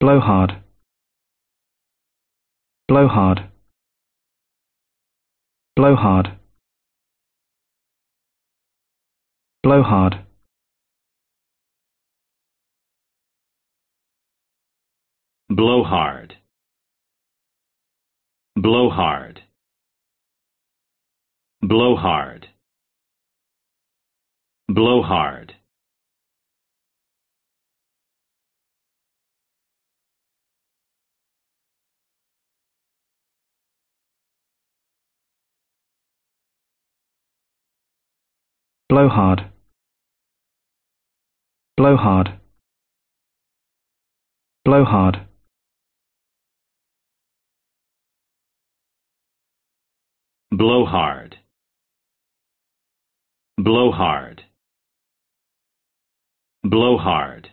blowhard blowhard blowhard blowhard Blow hard. Blow hard. Blow hard. Blow hard. Blow hard. Blow hard. Blow hard.